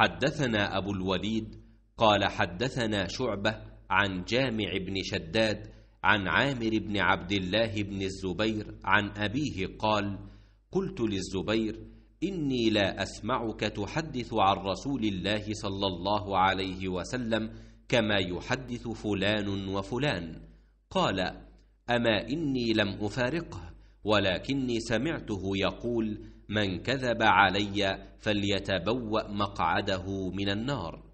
حدثنا أبو الوليد قال حدثنا شعبة عن جامع بن شداد عن عامر بن عبد الله بن الزبير عن أبيه قال قلت للزبير إني لا أسمعك تحدث عن رسول الله صلى الله عليه وسلم كما يحدث فلان وفلان قال أما إني لم أفارقه ولكني سمعته يقول من كذب علي فليتبوا مقعده من النار